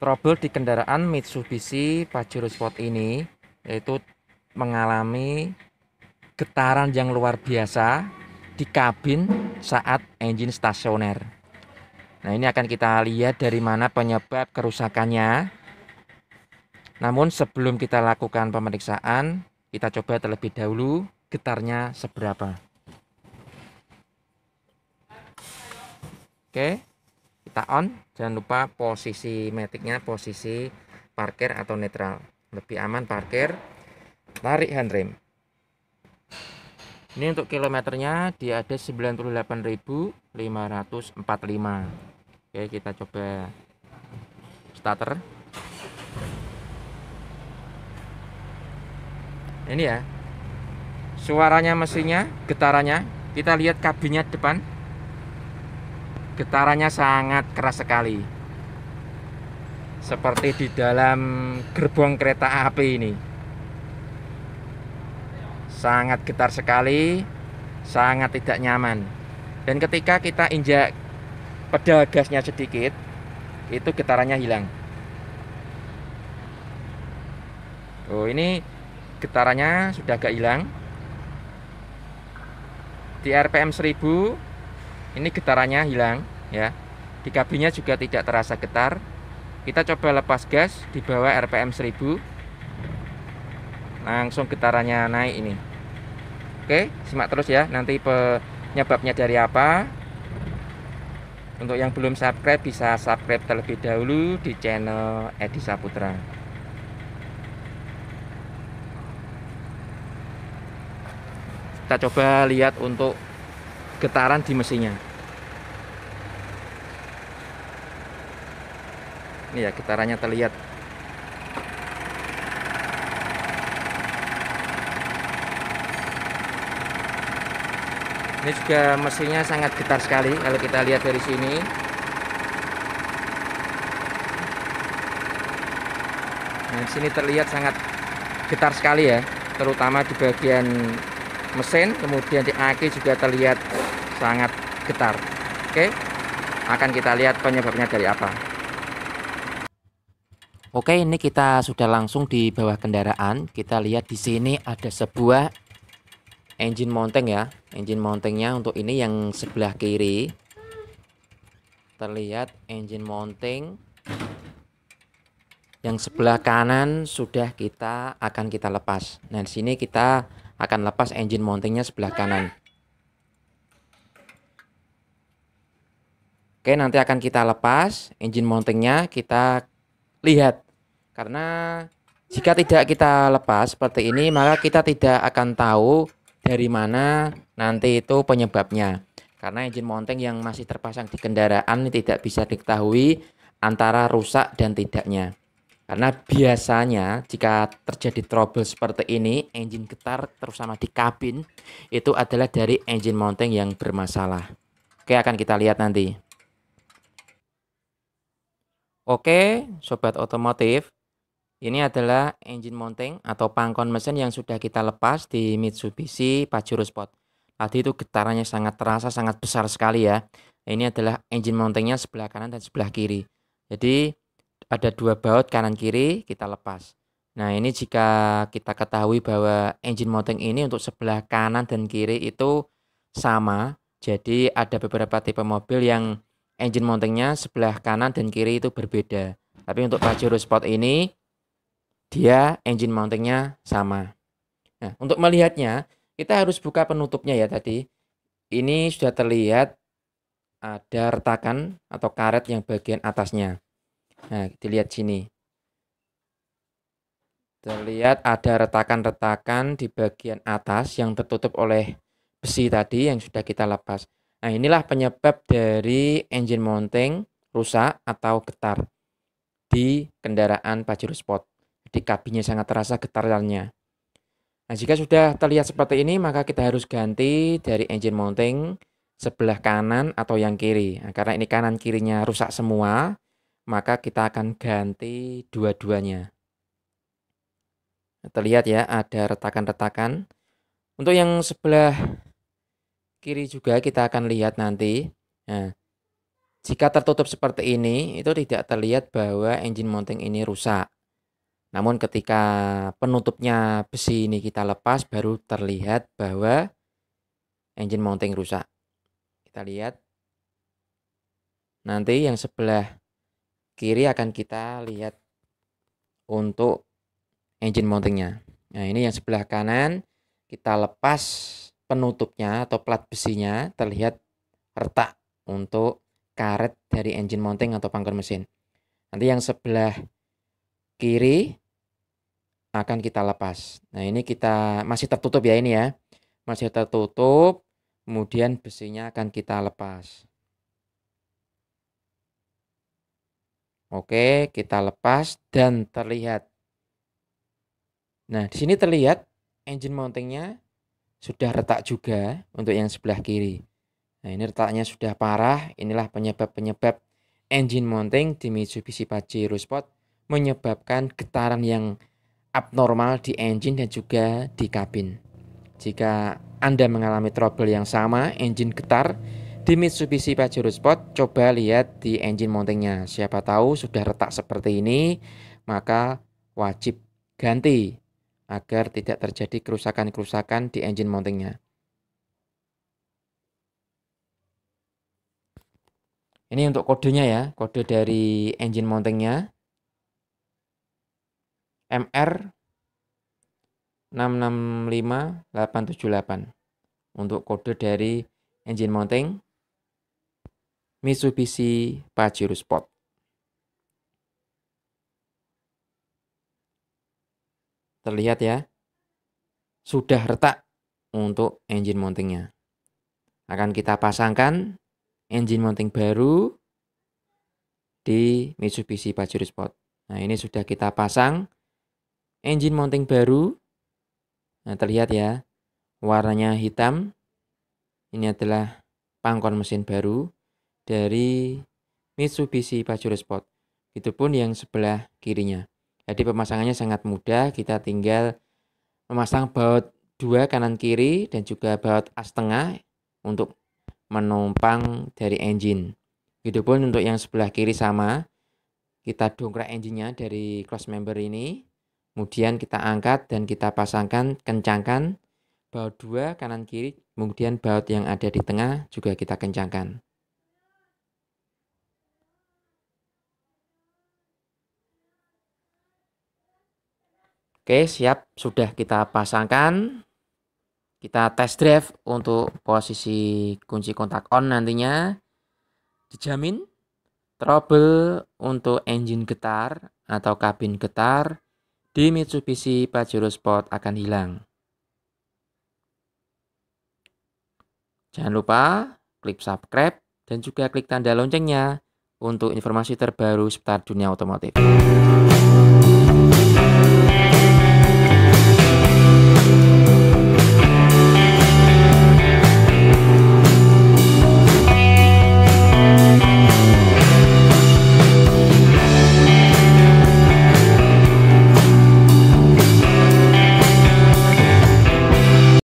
Trouble di kendaraan Mitsubishi Pajero Sport ini yaitu mengalami getaran yang luar biasa di kabin saat engine stasioner. Nah, ini akan kita lihat dari mana penyebab kerusakannya. Namun sebelum kita lakukan pemeriksaan, kita coba terlebih dahulu getarnya seberapa. Oke. Okay kita on jangan lupa posisi metiknya posisi parkir atau netral lebih aman parkir tarik handrem ini untuk kilometernya dia ada 98.545 oke kita coba starter ini ya suaranya mesinnya getarannya kita lihat kabinnya depan Getarannya sangat keras sekali. Seperti di dalam gerbong kereta api ini. Sangat getar sekali, sangat tidak nyaman. Dan ketika kita injak pedal gasnya sedikit, itu getarannya hilang. Oh, ini getarannya sudah agak hilang di RPM 1000 ini getarannya hilang ya di kabinnya juga tidak terasa getar kita coba lepas gas di bawah RPM 1000 langsung getarannya naik ini oke simak terus ya nanti penyebabnya dari apa untuk yang belum subscribe bisa subscribe terlebih dahulu di channel Edi Saputra kita coba lihat untuk getaran di mesinnya ini ya getarannya terlihat ini juga mesinnya sangat getar sekali kalau kita lihat dari sini nah sini terlihat sangat getar sekali ya terutama di bagian mesin kemudian di aki juga terlihat sangat getar. Oke, akan kita lihat penyebabnya dari apa. Oke, ini kita sudah langsung di bawah kendaraan. Kita lihat di sini ada sebuah engine mounting ya. Engine mountingnya untuk ini yang sebelah kiri. Terlihat engine mounting yang sebelah kanan sudah kita akan kita lepas. Nah, di sini kita akan lepas engine mountingnya sebelah kanan. Oke, nanti akan kita lepas engine mountingnya, kita lihat. Karena jika tidak kita lepas seperti ini, maka kita tidak akan tahu dari mana nanti itu penyebabnya. Karena engine mounting yang masih terpasang di kendaraan tidak bisa diketahui antara rusak dan tidaknya. Karena biasanya jika terjadi trouble seperti ini, engine getar terus sama di kabin, itu adalah dari engine mounting yang bermasalah. Oke, akan kita lihat nanti. Oke, sobat otomotif, ini adalah engine mounting atau pangkon mesin yang sudah kita lepas di Mitsubishi Pajero Sport. Tadi itu getarannya sangat terasa, sangat besar sekali ya. Ini adalah engine mountingnya sebelah kanan dan sebelah kiri. Jadi ada dua baut kanan kiri kita lepas. Nah ini jika kita ketahui bahwa engine mounting ini untuk sebelah kanan dan kiri itu sama. Jadi ada beberapa tipe mobil yang engine mountingnya sebelah kanan dan kiri itu berbeda. Tapi untuk Pajero Sport ini dia engine mountingnya sama. Nah, untuk melihatnya kita harus buka penutupnya ya tadi. Ini sudah terlihat ada retakan atau karet yang bagian atasnya. Nah, dilihat sini. Terlihat ada retakan-retakan di bagian atas yang tertutup oleh besi tadi yang sudah kita lepas. Nah, inilah penyebab dari engine mounting rusak atau getar di kendaraan Pajero Sport. Jadi kabinnya sangat terasa getarannya. Nah, jika sudah terlihat seperti ini, maka kita harus ganti dari engine mounting sebelah kanan atau yang kiri. Nah, karena ini kanan kirinya rusak semua, maka kita akan ganti dua-duanya. Terlihat ya, ada retakan-retakan. Untuk yang sebelah kiri juga kita akan lihat nanti. Nah, jika tertutup seperti ini, itu tidak terlihat bahwa engine mounting ini rusak. Namun ketika penutupnya besi ini kita lepas, baru terlihat bahwa engine mounting rusak. Kita lihat. Nanti yang sebelah kiri akan kita lihat untuk engine mountingnya. Nah ini yang sebelah kanan kita lepas penutupnya atau plat besinya terlihat retak untuk karet dari engine mounting atau pangkal mesin. Nanti yang sebelah kiri akan kita lepas. Nah, ini kita masih tertutup ya ini ya. Masih tertutup, kemudian besinya akan kita lepas. Oke, kita lepas dan terlihat. Nah, di sini terlihat engine mountingnya sudah retak juga untuk yang sebelah kiri. Nah, ini retaknya sudah parah. Inilah penyebab-penyebab engine mounting di Mitsubishi Pajero Sport menyebabkan getaran yang abnormal di engine dan juga di kabin. Jika Anda mengalami trouble yang sama, engine getar di Mitsubishi Pajero Sport, coba lihat di engine mountingnya. Siapa tahu sudah retak seperti ini, maka wajib ganti agar tidak terjadi kerusakan-kerusakan di engine mountingnya. Ini untuk kodenya ya, kode dari engine mountingnya. MR 665878 untuk kode dari engine mounting Mitsubishi Pajero Sport. Terlihat ya. Sudah retak untuk engine mountingnya. Akan kita pasangkan engine mounting baru di Mitsubishi Pajero Sport. Nah, ini sudah kita pasang engine mounting baru. Nah, terlihat ya, warnanya hitam. Ini adalah pangkon mesin baru dari Mitsubishi Pajero Sport. Itu pun yang sebelah kirinya. Jadi pemasangannya sangat mudah, kita tinggal memasang baut dua kanan kiri dan juga baut as tengah untuk menumpang dari engine. pun untuk yang sebelah kiri sama, kita dongkrak engine-nya dari cross member ini, kemudian kita angkat dan kita pasangkan, kencangkan baut dua kanan kiri, kemudian baut yang ada di tengah juga kita kencangkan. Oke, siap. Sudah kita pasangkan. Kita test drive untuk posisi kunci kontak on nantinya. Dijamin trouble untuk engine getar atau kabin getar di Mitsubishi Pajero Sport akan hilang. Jangan lupa klik subscribe dan juga klik tanda loncengnya untuk informasi terbaru seputar dunia otomotif.